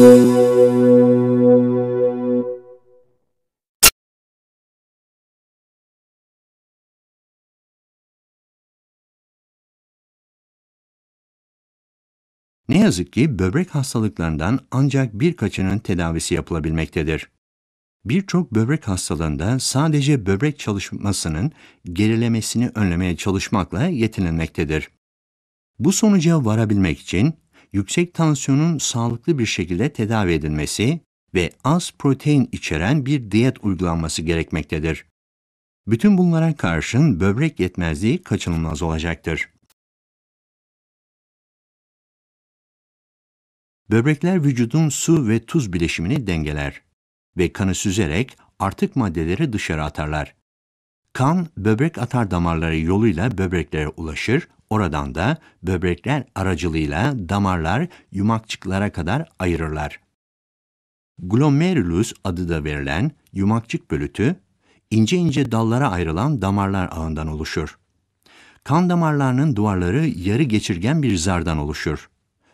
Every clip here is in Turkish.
Música Ne yazık ki böbrek hastalıklarından ancak birkaçının tedavisi yapılabilmektedir. Birçok böbrek hastalığında sadece böbrek çalışmasının gerilemesini önlemeye çalışmakla yetinilmektedir. Bu sonuca varabilmek için yüksek tansiyonun sağlıklı bir şekilde tedavi edilmesi ve az protein içeren bir diyet uygulanması gerekmektedir. Bütün bunlara karşın böbrek yetmezliği kaçınılmaz olacaktır. Böbrekler vücudun su ve tuz bileşimini dengeler ve kanı süzerek artık maddeleri dışarı atarlar. Kan böbrek atar damarları yoluyla böbreklere ulaşır, oradan da böbrekler aracılığıyla damarlar yumakçıklara kadar ayırırlar. Glomerulus adı da verilen yumakçık bölütü, ince ince dallara ayrılan damarlar ağından oluşur. Kan damarlarının duvarları yarı geçirgen bir zardan oluşur.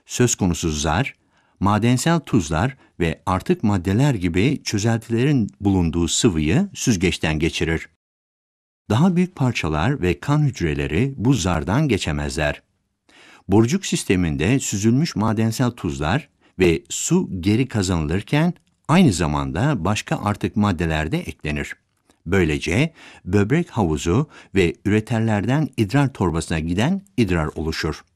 Söz konusu zar, madensel tuzlar ve artık maddeler gibi çözeltilerin bulunduğu sıvıyı süzgeçten geçirir. Daha büyük parçalar ve kan hücreleri bu zardan geçemezler. Borcuk sisteminde süzülmüş madensel tuzlar ve su geri kazanılırken aynı zamanda başka artık maddeler de eklenir. Böylece böbrek havuzu ve üreterlerden idrar torbasına giden idrar oluşur.